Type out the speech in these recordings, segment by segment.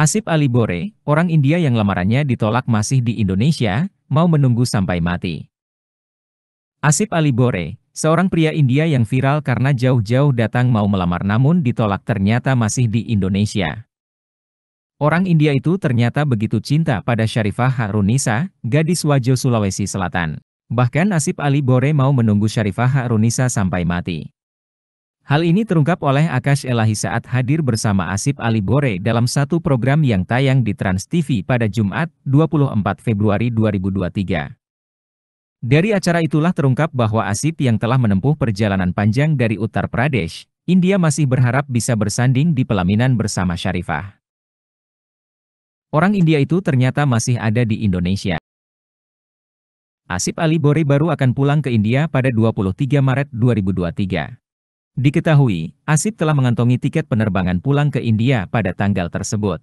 Asif Ali Bore, orang India yang lamarannya ditolak masih di Indonesia, mau menunggu sampai mati. Asif Ali Bore, seorang pria India yang viral karena jauh-jauh datang mau melamar namun ditolak ternyata masih di Indonesia. Orang India itu ternyata begitu cinta pada Syarifah Harunisa, gadis Wajo Sulawesi Selatan. Bahkan Asif Ali Bore mau menunggu Syarifah Harunisa sampai mati. Hal ini terungkap oleh Akash Elahi saat hadir bersama Asif Ali Bore dalam satu program yang tayang di Trans TV pada Jumat, 24 Februari 2023. Dari acara itulah terungkap bahwa Asif yang telah menempuh perjalanan panjang dari Uttar Pradesh, India masih berharap bisa bersanding di pelaminan bersama Syarifah. Orang India itu ternyata masih ada di Indonesia. Asif Ali Bore baru akan pulang ke India pada 23 Maret 2023. Diketahui, Asib telah mengantongi tiket penerbangan pulang ke India pada tanggal tersebut.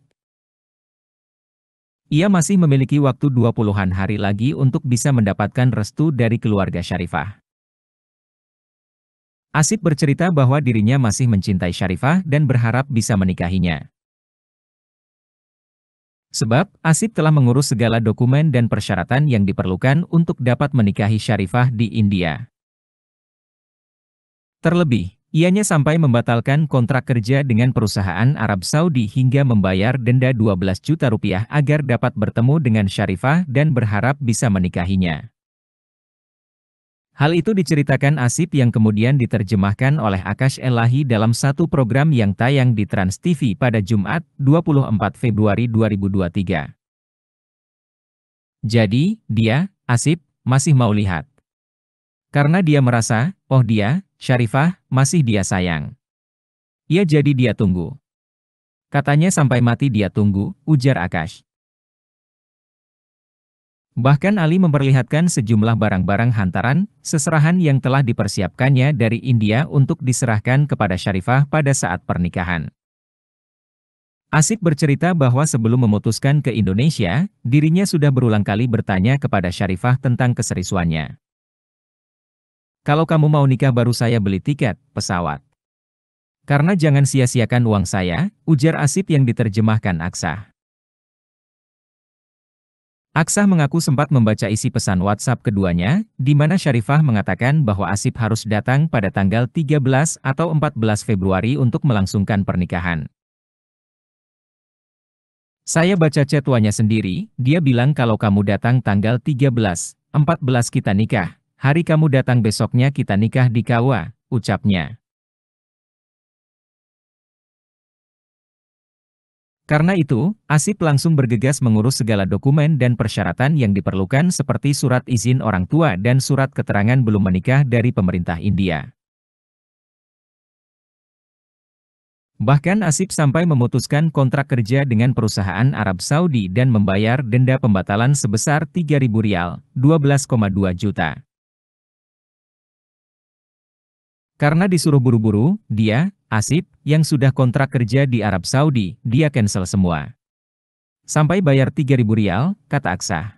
Ia masih memiliki waktu 20-an hari lagi untuk bisa mendapatkan restu dari keluarga Syarifah. Asib bercerita bahwa dirinya masih mencintai Syarifah dan berharap bisa menikahinya. Sebab, Asib telah mengurus segala dokumen dan persyaratan yang diperlukan untuk dapat menikahi Syarifah di India. Terlebih, Ianya sampai membatalkan kontrak kerja dengan perusahaan Arab Saudi hingga membayar denda 12 juta rupiah agar dapat bertemu dengan Syarifah dan berharap bisa menikahinya. Hal itu diceritakan Asib yang kemudian diterjemahkan oleh Akash Elahi dalam satu program yang tayang di Trans TV pada Jumat, 24 Februari 2023. Jadi, dia, Asib, masih mau lihat. Karena dia merasa, oh dia, Syarifah, masih dia sayang. Ia jadi dia tunggu. Katanya sampai mati dia tunggu, ujar Akash. Bahkan Ali memperlihatkan sejumlah barang-barang hantaran, seserahan yang telah dipersiapkannya dari India untuk diserahkan kepada Syarifah pada saat pernikahan. Asik bercerita bahwa sebelum memutuskan ke Indonesia, dirinya sudah berulang kali bertanya kepada Syarifah tentang keseriusannya. Kalau kamu mau nikah baru saya beli tiket, pesawat. Karena jangan sia-siakan uang saya, ujar Asip yang diterjemahkan Aksah. Aksah mengaku sempat membaca isi pesan WhatsApp keduanya, di mana Syarifah mengatakan bahwa Asip harus datang pada tanggal 13 atau 14 Februari untuk melangsungkan pernikahan. Saya baca chat sendiri, dia bilang kalau kamu datang tanggal 13, 14 kita nikah, Hari kamu datang besoknya kita nikah di Kawa, ucapnya. Karena itu, Asip langsung bergegas mengurus segala dokumen dan persyaratan yang diperlukan seperti surat izin orang tua dan surat keterangan belum menikah dari pemerintah India. Bahkan Asip sampai memutuskan kontrak kerja dengan perusahaan Arab Saudi dan membayar denda pembatalan sebesar 3.000 rial, 12,2 juta. Karena disuruh buru-buru, dia, Asib, yang sudah kontrak kerja di Arab Saudi, dia cancel semua. Sampai bayar 3.000 rial, kata Aksah.